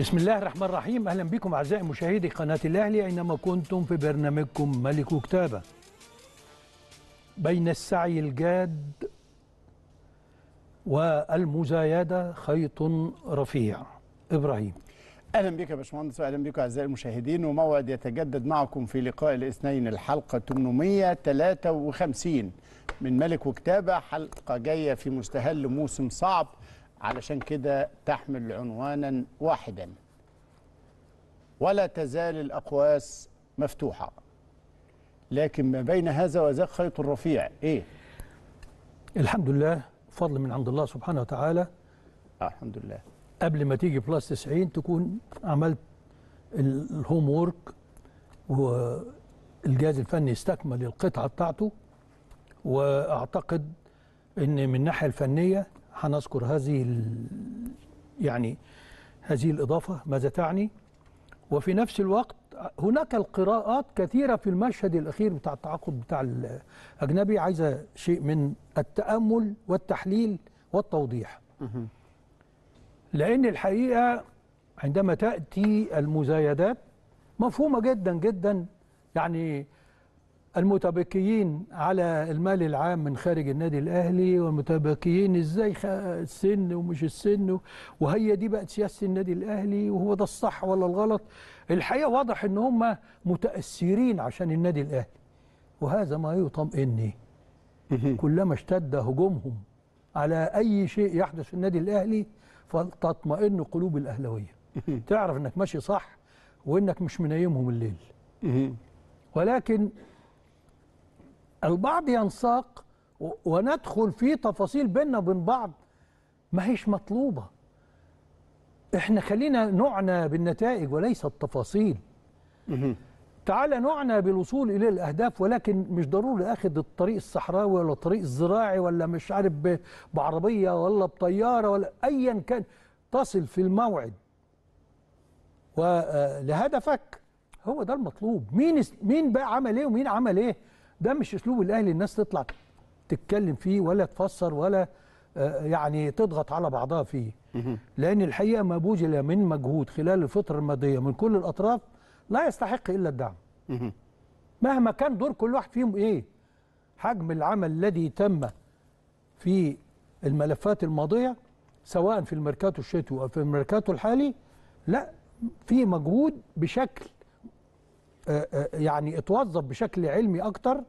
بسم الله الرحمن الرحيم اهلا بكم اعزائي مشاهدي قناه الاهلي اينما كنتم في برنامجكم ملك وكتابه بين السعي الجاد والمزايده خيط رفيع ابراهيم اهلا بك يا باشمهندس واهلا بك اعزائي المشاهدين وموعد يتجدد معكم في لقاء الاثنين الحلقه 853 من ملك وكتابه حلقه جايه في مستهل موسم صعب علشان كده تحمل عنوانا واحدا ولا تزال الأقواس مفتوحة لكن ما بين هذا وذاك خيط رفيع إيه؟ الحمد لله فضل من عند الله سبحانه وتعالى الحمد لله قبل ما تيجي بلس 90 تكون عملت الهوم وورك والجهاز الفني استكمل القطعة بتاعته وأعتقد أن من الناحية الفنية هنذكر هذه يعني هذه الإضافة ماذا تعني وفي نفس الوقت هناك القراءات كثيرة في المشهد الأخير بتاع التعاقد بتاع الأجنبي عايزة شيء من التأمل والتحليل والتوضيح لأن الحقيقة عندما تأتي المزايدات مفهومة جدا جدا يعني المتبقيين على المال العام من خارج النادي الاهلي والمتبقيين ازاي السن ومش السن وهي دي بقت سياسه النادي الاهلي وهو ده الصح ولا الغلط الحقيقه واضح ان هم متاثرين عشان النادي الاهلي وهذا ما يطمئني كلما اشتد هجومهم على اي شيء يحدث في النادي الاهلي فتطمئن قلوب الاهلاويه تعرف انك ماشي صح وانك مش منيمهم الليل ولكن البعض ينساق وندخل في تفاصيل بيننا وبين بعض ما هيش مطلوبة احنا خلينا نعنى بالنتائج وليس التفاصيل تعال نعنى بالوصول إلى الأهداف ولكن مش ضروري أخذ الطريق الصحراوي ولا الطريق الزراعي ولا مش عارف بعربية ولا بطيارة ولا أيا كان تصل في الموعد ولهدفك آه، هو ده المطلوب مين مين بقى عمل ايه ومين عمل ايه ده مش اسلوب الاهلي الناس تطلع تتكلم فيه ولا تفسر ولا آه، يعني تضغط على بعضها فيه لان الحقيقه ما بوجل من مجهود خلال الفتره الماضيه من كل الاطراف لا يستحق الا الدعم مهما كان دور كل واحد فيهم ايه حجم العمل الذي تم في الملفات الماضيه سواء في الميركاتو الشتوي او في الميركاتو الحالي لا في مجهود بشكل آه، آه، يعني اتوظف بشكل علمي اكتر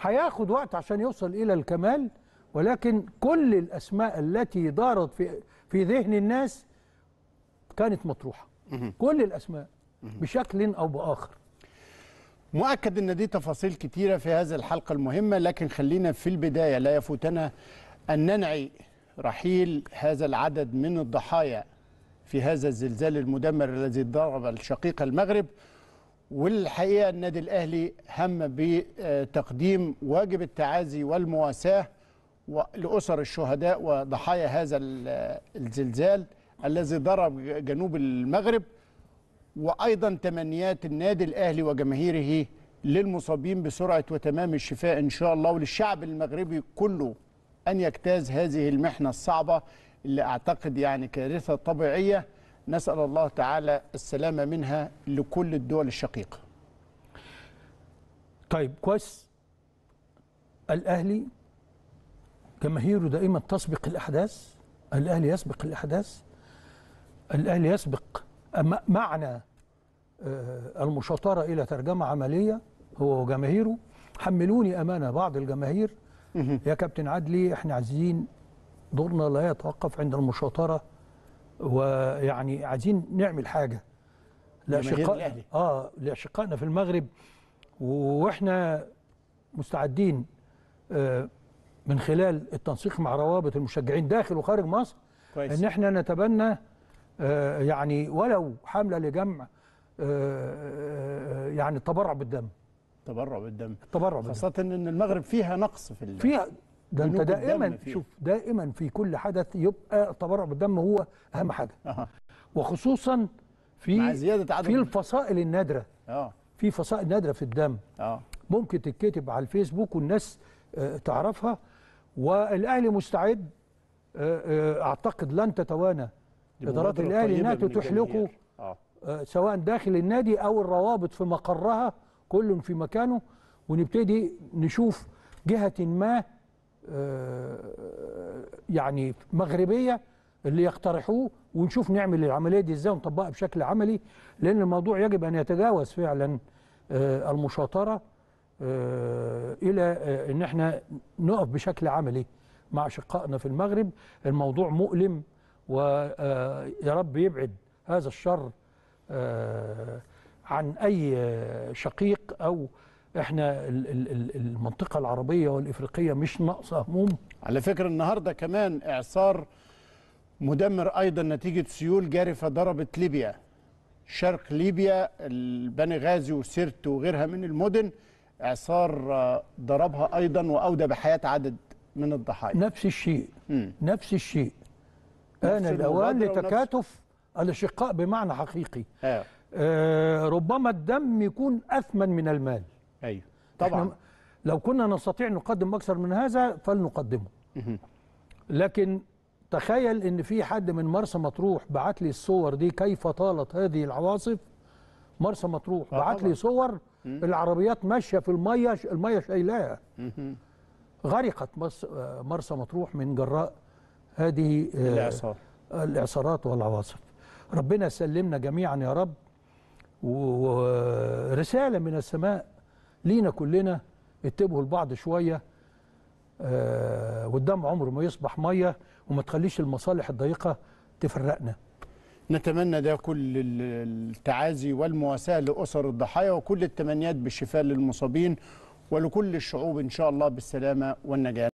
هياخد وقت عشان يوصل الى الكمال ولكن كل الاسماء التي دارت في في ذهن الناس كانت مطروحه كل الاسماء بشكل او باخر مؤكد ان دي تفاصيل كتيره في هذه الحلقه المهمه لكن خلينا في البدايه لا يفوتنا ان ننعي رحيل هذا العدد من الضحايا في هذا الزلزال المدمر الذي ضرب الشقيق المغرب والحقيقة النادي الأهلي هم بتقديم واجب التعازي والمواساة لأسر الشهداء وضحايا هذا الزلزال الذي ضرب جنوب المغرب وأيضا تمنيات النادي الأهلي وجماهيره للمصابين بسرعة وتمام الشفاء إن شاء الله وللشعب المغربي كله أن يجتاز هذه المحنة الصعبة اللي أعتقد يعني كارثة طبيعية نسأل الله تعالى السلامة منها لكل الدول الشقيقة طيب كويس الأهلي جماهيره دائما تسبق الأحداث الأهلي يسبق الأحداث الأهلي يسبق معنى آه، المشاطرة إلى ترجمة عملية هو وجماهيره حملوني أمانة بعض الجماهير يا كابتن عدلي احنا عايزين دورنا لا يتوقف عند المشاطرة ويعني عايزين نعمل حاجه لاشقاء اه لاشقائنا في المغرب واحنا مستعدين آه من خلال التنسيق مع روابط المشجعين داخل وخارج مصر كويس. ان احنا نتبنى آه يعني ولو حمله لجمع آه, آه، يعني التبرع بالدم التبرع بالدم التبرع بالدم خاصه ان المغرب فيها نقص في فيها ده انت دائما شوف دائما في كل حدث يبقى التبرع بالدم هو اهم حاجه وخصوصا في في الفصائل النادره آه. في فصائل نادره في الدم آه. ممكن تتكتب على الفيسبوك والناس آه، تعرفها والاهلي مستعد اعتقد لن تتوانى ادارات الاهلي انها تتيح لكم سواء داخل النادي او الروابط في مقرها كل في مكانه ونبتدي نشوف جهه ما آه، يعني مغربيه اللي يقترحوه ونشوف نعمل العمليه دي ازاي ونطبقها بشكل عملي لان الموضوع يجب ان يتجاوز فعلا آه، المشاطره آه، الى ان احنا نقف بشكل عملي مع اشقائنا في المغرب الموضوع مؤلم ويا رب يبعد هذا الشر عن اي شقيق او احنا المنطقه العربيه والافريقيه مش ناقصه هموم على فكره النهارده كمان اعصار مدمر ايضا نتيجه سيول جارفه ضربت ليبيا شرق ليبيا غازي وسرت وغيرها من المدن اعصار آه، ضربها ايضا واودى بحياه عدد من الضحايا نفس الشيء مم. نفس الشيء آن الأوان لتكاتف الأشقاء بمعنى حقيقي آه. آه ربما الدم يكون أثمن من المال ايوه طبعا لو كنا نستطيع نقدم اكثر من هذا فلنقدمه لكن تخيل ان في حد من مرسى مطروح بعت لي الصور دي كيف طالت هذه العواصف مرسى مطروح آه، بعت لي صور العربيات ماشيه في الميه الميه شايلاها غرقت مرسى مطروح من جراء هذه آه، الإعصار. الاعصارات والعواصف ربنا يسلمنا جميعا يا رب ورساله من السماء لينا كلنا انتبهوا لبعض شويه آه، والدم عمره ما يصبح ميه وما تخليش المصالح الضيقه تفرقنا نتمنى ده كل التعازي والمواساة لأسر الضحايا وكل التمنيات بالشفاء للمصابين ولكل الشعوب إن شاء الله بالسلامة والنجاة